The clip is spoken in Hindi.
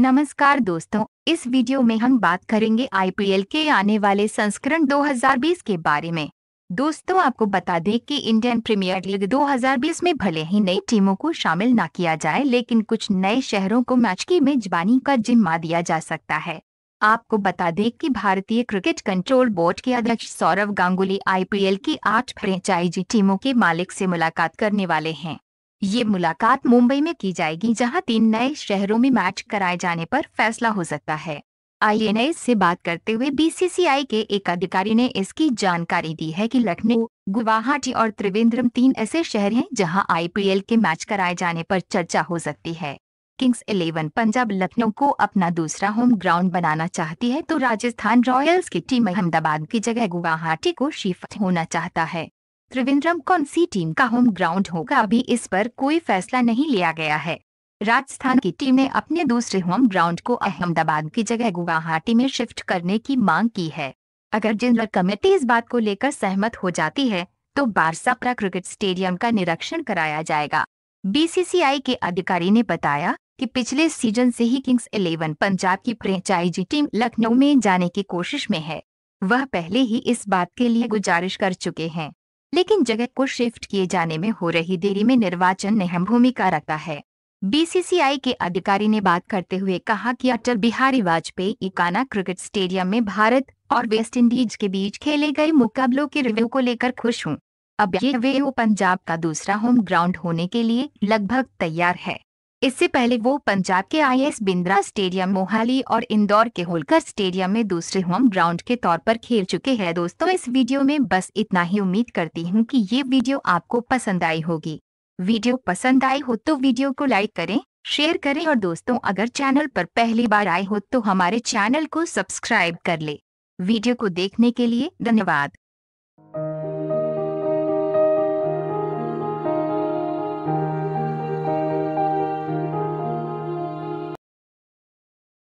नमस्कार दोस्तों इस वीडियो में हम बात करेंगे आईपीएल के आने वाले संस्करण 2020 के बारे में दोस्तों आपको बता दें कि इंडियन प्रीमियर लीग 2020 में भले ही नई टीमों को शामिल न किया जाए लेकिन कुछ नए शहरों को मैच की मेजबानी का जिम्मा दिया जा सकता है आपको बता दें कि भारतीय क्रिकेट कंट्रोल बोर्ड के अध्यक्ष सौरव गांगुली आईपीएल की आठ फ्रेंचाइजी टीमों के मालिक से मुलाकात करने वाले हैं ये मुलाकात मुंबई में की जाएगी जहां तीन नए शहरों में मैच कराए जाने पर फैसला हो सकता है आई से बात करते हुए बीसीसीआई के एक अधिकारी ने इसकी जानकारी दी है कि लखनऊ गुवाहाटी और त्रिवेंद्रम तीन ऐसे शहर हैं जहां आईपीएल के मैच कराए जाने पर चर्चा हो सकती है किंग्स इलेवन पंजाब लखनऊ को अपना दूसरा होम ग्राउंड बनाना चाहती है तो राजस्थान रॉयल्स की टीम अहमदाबाद की जगह गुवाहाटी को शिफ्ट होना चाहता है त्रिवेंद्रम कौन सी टीम का होम ग्राउंड होगा अभी इस पर कोई फैसला नहीं लिया गया है राजस्थान की टीम ने अपने दूसरे होम ग्राउंड को अहमदाबाद की जगह गुवाहाटी में शिफ्ट करने की मांग की है अगर जनरल कमेटी इस बात को लेकर सहमत हो जाती है तो बारसापरा क्रिकेट स्टेडियम का निरीक्षण कराया जाएगा बीसीसीआई के अधिकारी ने बताया कि पिछले सीजन से ही किंग्स इलेवन पंजाब की फ्रेंचाइजी टीम लखनऊ में जाने की कोशिश में है वह पहले ही इस बात के लिए गुजारिश कर चुके हैं लेकिन जगत को शिफ्ट किए जाने में हो रही देरी में निर्वाचन अहम भूमिका रखता है बीसीसीआई के अधिकारी ने बात करते हुए कहा कि अटल बिहारी वाजपेयी इकाना क्रिकेट स्टेडियम में भारत और वेस्ट इंडीज के बीच खेले गए मुकाबलों के रिव्यू को लेकर खुश हूँ अब ये वे पंजाब का दूसरा होम ग्राउंड होने के लिए लगभग तैयार है इससे पहले वो पंजाब के आईएस बिंद्रा स्टेडियम मोहाली और इंदौर के होलकर स्टेडियम में दूसरे होम ग्राउंड के तौर पर खेल चुके हैं दोस्तों इस वीडियो में बस इतना ही उम्मीद करती हूँ कि ये वीडियो आपको पसंद आई होगी वीडियो पसंद आई हो तो वीडियो को लाइक करें शेयर करें और दोस्तों अगर चैनल पर पहली बार आए हो तो हमारे चैनल को सब्सक्राइब कर ले वीडियो को देखने के लिए धन्यवाद